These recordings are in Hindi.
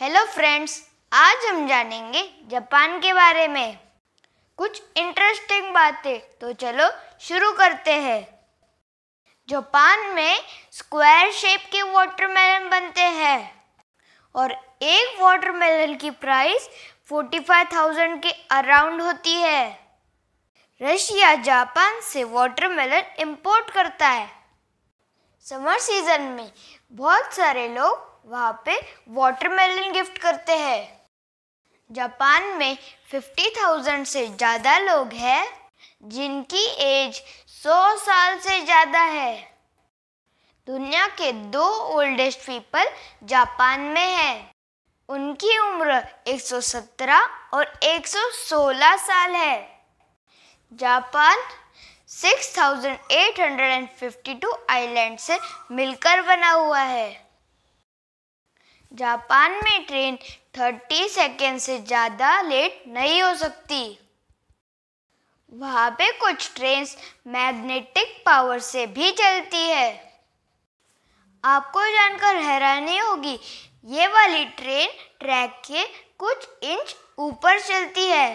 हेलो फ्रेंड्स आज हम जानेंगे जापान के बारे में कुछ इंटरेस्टिंग बातें तो चलो शुरू करते हैं जापान में स्क्वायर शेप के वाटरमेलन बनते हैं और एक वाटरमेलन की प्राइस फोर्टी फाइव थाउजेंड के अराउंड होती है रशिया जापान से वाटरमेलन इंपोर्ट करता है समर सीजन में बहुत सारे लोग वहाँ पे वाटरमेलन गिफ्ट करते हैं जापान में 50,000 से ज़्यादा लोग हैं जिनकी एज 100 साल से ज़्यादा है दुनिया के दो ओल्डेस्ट पीपल जापान में हैं उनकी उम्र 117 और 116 साल है जापान 6,852 आइलैंड से मिलकर बना हुआ है जापान में ट्रेन 30 सेकेंड से ज़्यादा लेट नहीं हो सकती वहाँ पे कुछ ट्रेन मैग्नेटिक पावर से भी चलती है आपको जानकर हैरानी होगी ये वाली ट्रेन ट्रैक के कुछ इंच ऊपर चलती है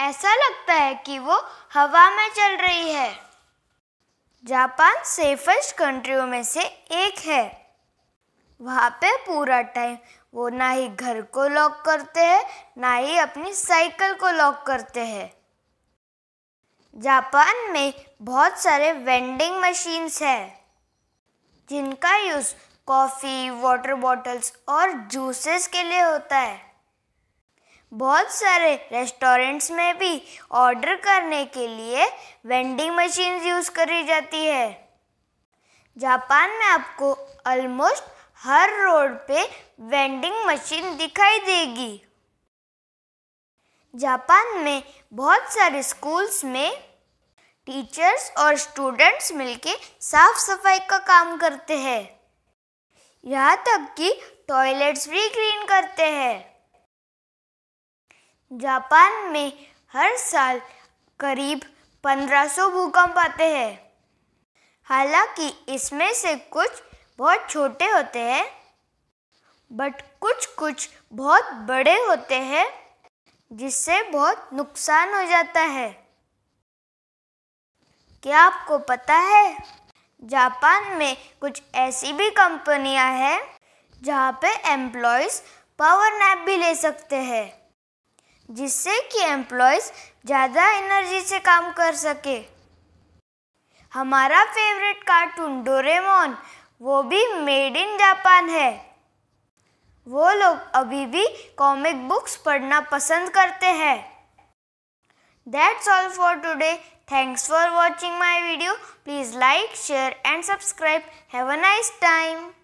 ऐसा लगता है कि वो हवा में चल रही है जापान सेफेस्ट कंट्रियों में से एक है वहाँ पे पूरा टाइम वो ना ही घर को लॉक करते हैं ना ही अपनी साइकिल को लॉक करते हैं जापान में बहुत सारे वेंडिंग मशीन्स हैं जिनका यूज़ कॉफ़ी वाटर बॉटल्स और जूसेस के लिए होता है बहुत सारे रेस्टोरेंट्स में भी ऑर्डर करने के लिए वेंडिंग मशीन यूज़ करी जाती है जापान में आपको ऑलमोस्ट हर रोड पे वेंडिंग मशीन दिखाई देगी जापान में बहुत सारे स्कूल्स में टीचर्स और स्टूडेंट्स मिलके साफ सफाई का काम करते हैं यहाँ तक कि टॉयलेट्स भी क्लीन करते हैं जापान में हर साल करीब 1500 भूकंप आते हैं हालांकि इसमें से कुछ बहुत छोटे होते हैं बट कुछ कुछ बहुत बड़े होते हैं जिससे बहुत नुकसान हो जाता है क्या आपको पता है जापान में कुछ ऐसी भी कंपनियां हैं जहाँ पे एम्प्लॉयज़ पावर नैप भी ले सकते हैं जिससे कि एम्प्लॉयज ज़्यादा एनर्जी से काम कर सके हमारा फेवरेट कार्टून डोरेमोन वो भी मेड इन जापान है वो लोग अभी भी कॉमिक बुक्स पढ़ना पसंद करते हैं that's all for today thanks for watching my video please like share and subscribe have a nice time